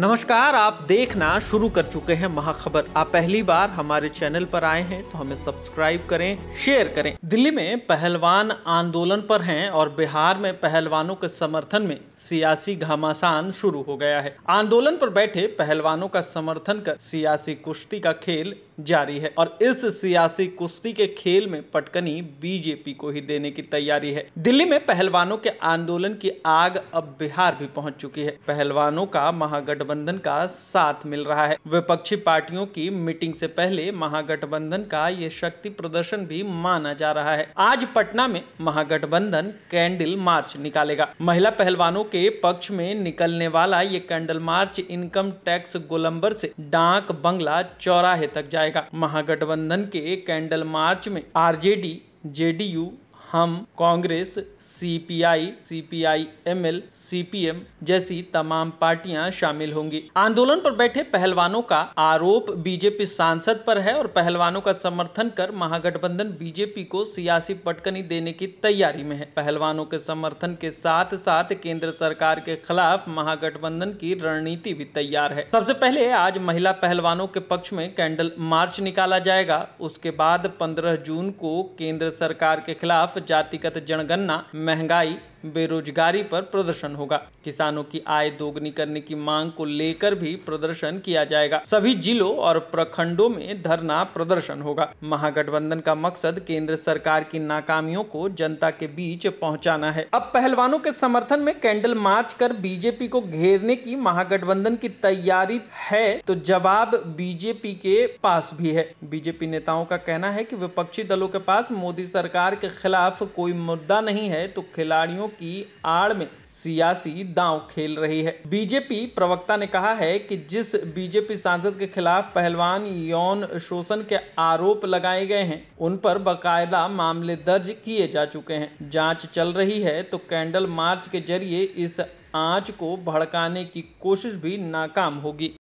नमस्कार आप देखना शुरू कर चुके हैं महाखबर आप पहली बार हमारे चैनल पर आए हैं तो हमें सब्सक्राइब करें शेयर करें दिल्ली में पहलवान आंदोलन पर हैं और बिहार में पहलवानों के समर्थन में सियासी घमासान शुरू हो गया है आंदोलन पर बैठे पहलवानों का समर्थन कर सियासी कुश्ती का खेल जारी है और इस सियासी कुश्ती के खेल में पटकनी बीजेपी को ही देने की तैयारी है दिल्ली में पहलवानों के आंदोलन की आग अब बिहार भी पहुंच चुकी है पहलवानों का महागठबंधन का साथ मिल रहा है विपक्षी पार्टियों की मीटिंग से पहले महागठबंधन का ये शक्ति प्रदर्शन भी माना जा रहा रहा है आज पटना में महागठबंधन कैंडल मार्च निकालेगा महिला पहलवानों के पक्ष में निकलने वाला ये candle march income tax Golambar से डाक बंगला चौराहे तक जाएगा महागठबंधन के कैंडल मार्च में आरजेडी जेडीयू हम कांग्रेस सीपीआई एमएल सीपीएम जैसी तमाम पार्टियां शामिल होंगी आंदोलन पर बैठे पहलवानों का आरोप बीजेपी सांसद पर है और पहलवानों का समर्थन कर महागठबंधन बीजेपी को सियासी पटकनी देने की तैयारी में है पहलवानों के समर्थन के साथ साथ केंद्र सरकार के खिलाफ महागठबंधन की रणनीति भी तैयार है सबसे पहले आज महिला पहलवानों के पक्ष में कैंडल मार्च निकाला जाएगा उसके बाद पंद्रह जून को केंद्र सरकार के खिलाफ जातिगत जनगणना महंगाई बेरोजगारी पर प्रदर्शन होगा किसानों की आय दोगुनी करने की मांग को लेकर भी प्रदर्शन किया जाएगा सभी जिलों और प्रखंडों में धरना प्रदर्शन होगा महागठबंधन का मकसद केंद्र सरकार की नाकामियों को जनता के बीच पहुंचाना है अब पहलवानों के समर्थन में कैंडल मार्च कर बीजेपी को घेरने की महागठबंधन की तैयारी है तो जवाब बीजेपी के पास भी है बीजेपी नेताओं का कहना है की विपक्षी दलों के पास मोदी सरकार के खिलाफ कोई मुद्दा नहीं है तो खिलाड़ियों की आड़ में सियासी दांव खेल रही है बीजेपी प्रवक्ता ने कहा है कि जिस बीजेपी सांसद के खिलाफ पहलवान यौन शोषण के आरोप लगाए गए हैं उन पर बकायदा मामले दर्ज किए जा चुके हैं जांच चल रही है तो कैंडल मार्च के जरिए इस आंच को भड़काने की कोशिश भी नाकाम होगी